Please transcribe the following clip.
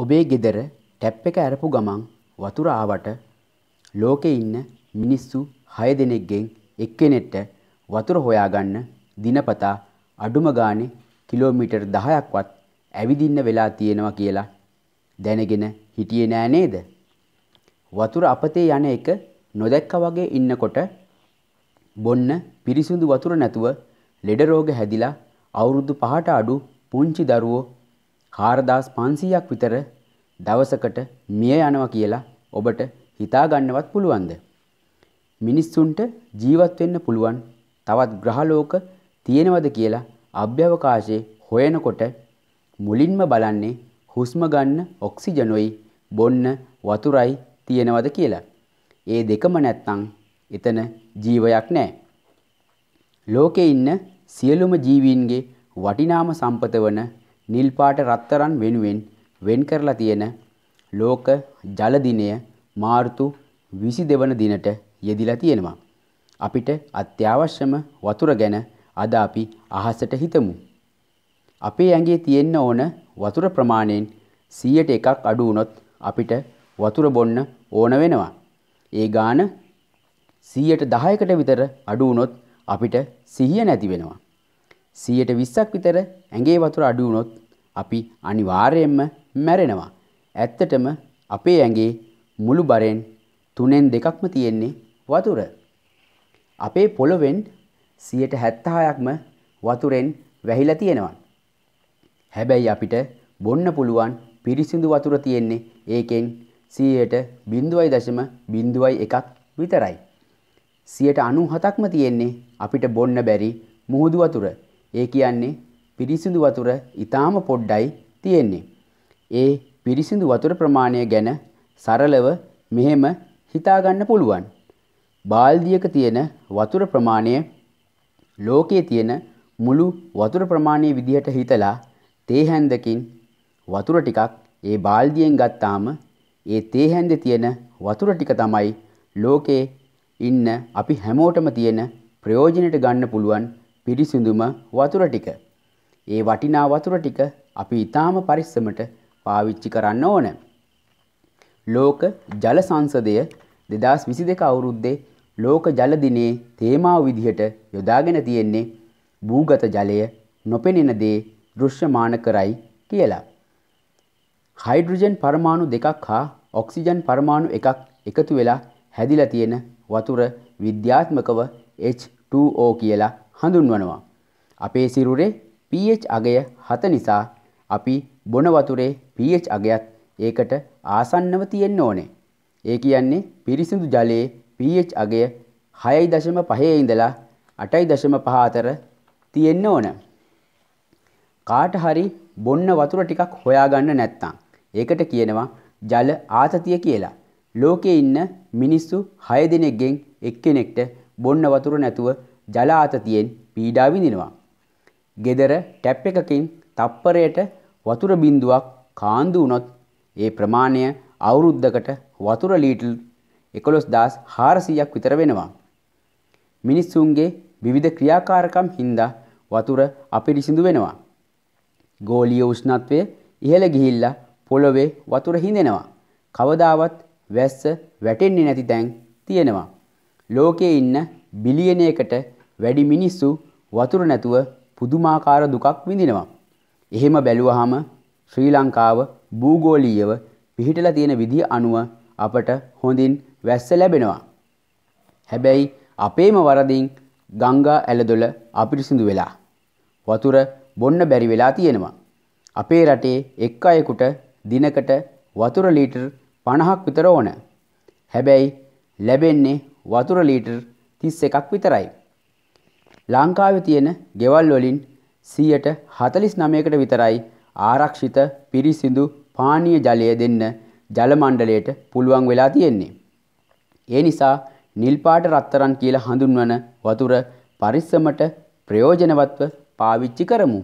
ඔබේ ගෙදර ටැප් එක ඇරපු ගමන් වතුර ආවට ලෝකේ ඉන්න මිනිස්සු 6 දෙනෙක්ගෙන් එක්කෙනෙක්ට වතුර හොයාගන්න දිනපතා අඩුම ගානේ කිලෝමීටර් 10ක්වත් ඇවිදින්න වෙලා තියෙනවා කියලා දැනගෙන හිටියේ නෑ නේද? වතුර අපතේ යන එක නොදැක්කා වගේ ඉන්නකොට බොන්න පිරිසිදු වතුර නැතුව ලෙඩ රෝග හැදිලා අවුරුදු 5ට අඩු පුංචි දරුවෝ කාරදාස් පන්සීයක් විතර දවසකට මිය යනවා කියලා ඔබට හිතාගන්නවත් පුළුවන්ද. මිනිස්සුන්ට ජීවත්වෙන්න පුළුවන් තවත් ග්‍රහලෝක තියෙනවද කියලා අභ්‍යවකාශයේ හොයනකොට මුලින්ම බලන්නේ හුස්ම ගන්න ඔක්සිජනොයි බොන්න වතුරයි තියෙනවද කියලා. ඒ දෙකම නැත්නම් එතන ජීවයක් නැහැ. ලෝකේ ඉන්න සියලුම ජීවීන්ගේ වටිනාම සම්පත වන නිල් පාට රත්තරන් වෙනුවෙන් වෙන් කරලා තියෙන ලෝක ජල දිනය මාර්තු 22 වන දිනට යෙදිලා තියෙනවා. අපිට අත්‍යවශ්‍යම වතුර ගැන අද අපි අහසට හිතමු. අපේ ඇඟේ තියෙන්න ඕන වතුර ප්‍රමාණයෙන් 100ට එකක් අඩු වුණොත් අපිට වතුර බොන්න ඕන වෙනවා. ඒ ගාන 100ට 10කට විතර අඩු වුණොත් අපිට සිහිය නැති වෙනවා. 120ක් විතර ඇඟේ වතුර අඩු වුණොත් අපි අනිවාර්යයෙන්ම මැරෙනවා. ඇත්තටම අපේ ඇඟේ මුළු බරෙන් තුනෙන් දෙකක්ම තියෙන්නේ වතුර. අපේ පොළොවෙන් සියට හැත්තහායක්ම වතුරෙන් වැහිලා තියෙනවා. හැබැයි අපිට බොන්න පුළුවන් පිරිසිදු වතුර තියෙන්නේ ඒකෙන් සීයට බිින්දුවයි දශම බිින්දුවයි එකක් විතරයි. සියට අනු හතක්ම තියෙන්නේ අපිට බොන්න බැරි මුහුදු වතුර ඒ කියන්නේ පිරිසිදු වතුර ඉතාම පොඩ්ඩයි තියෙන්නේ. ඒ පිරිසිදු වතුර ප්‍රමාණය ගැන සරලව මෙහෙම හිතාගන්න පුළුවන්. බාල්දියක තියෙන වතුර ප්‍රමාණය ලෝකයේ තියෙන මුළු වතුර ප්‍රමාණය විදිහට හිතලා තේ හැන්දකින් වතුර ටිකක් ඒ බාල්දියෙන් ගත්තාම ඒ තේ හැන්දේ තියෙන වතුර ටික තමයි ලෝකේ ඉන්න අපි හැමෝටම තියෙන ප්‍රයෝජනට ගන්න පුළුවන් පිරිසිදුම වතුර ටික. ඒ වටිනා වතුර ටික අපි ඊටාම පරිස්සමට පාවිච්චි කරන්න ඕන. ලෝක ජල සංසදය 2022 අවුරුද්දේ ලෝක ජල දිනේ තේමාව විදිහට යොදාගෙන තියෙන්නේ භූගත ජලය නොපෙනෙන දේ දෘශ්‍යමාන කරයි කියලා. හයිඩ්‍රජන් පරමාණු දෙකක් හා ඔක්සිජන් පරමාණු එකක් එකතු වෙලා හැදිලා තියෙන වතුර විද්‍යාත්මකව H2O කියලා හඳුන්වනවා. අපේ සිරුරේ pH අගය 7 නිසා අපි බොන වතුරේ pH අගයත් ඒකට ආසන්නව තියෙන්න ඕනේ. ඒ කියන්නේ පිරිසිදු ජලයේ pH අගය 6.5 ඉඳලා 8.5 අතර තියෙන්න ඕන. කාට හරි බොන්න වතුර ටිකක් හොයාගන්න නැත්නම් ඒකට කියනවා ජල ආතතිය කියලා. ලෝකේ ඉන්න මිනිස්සු 6 දෙනෙක්ගෙන් එක්කෙනෙක්ට බොන්න වතුර නැතුව ජල ආතතියෙන් පීඩා විඳිනවා. ගෙදර ටැප් එකකින් තප්පරයට වතුර බින්දුවක් කාන්දු වුණොත් ඒ ප්‍රමාණය අවුරුද්දකට වතුර ලීටල් 11400ක් විතර වෙනවා. මිනිස්සුන්ගේ විවිධ ක්‍රියාකාරකම් හින්දා වතුර අපිරිසිදු වෙනවා. ගෝලීය උෂ්ණත්වය ඉහළ ගිහිල්ලා පොළොවේ වතුර හිඳෙනවා. කවදාවත් වැස්ස වැටෙන්නේ නැති තැන් තියෙනවා. ලෝකයේ ඉන්න බිලියනයකට වැඩි මිනිස්සු වතුර නැතුව පුදුමාකාර දුකක් විඳිනවා. එහෙම බැලුවහම ශ්‍රී ලංකාව භූගෝලීයව පිහිටලා තියෙන විදිය අනුව අපට හොඳින් වැස්ස ලැබෙනවා. හැබැයි අපේම වරදින් ගංගා ඇලදොල අපිරිසිදු වෙලා. වතුර බොන්න බැරි වෙලා තියෙනවා. අපේ රටේ එක් අයෙකුට දිනකට වතුර ලීටර් 50ක් විතර ඕන. හැබැයි ලැබෙන්නේ වතුර ලීටර් 31ක් විතරයි. ලංකාවේ තියෙන ගෙවල් වලින් 149කට විතරයි ආරක්ෂිත පිරිසිදු පානීය ජලය දෙන්න ජල මණ්ඩලයට පුළුවන් වෙලා තියෙන්නේ. ඒ නිසා නිල් පාට රත්තරන් කියලා හඳුන්වන වතුර පරිස්සමට ප්‍රයෝජනවත්ව පාවිච්චි කරමු.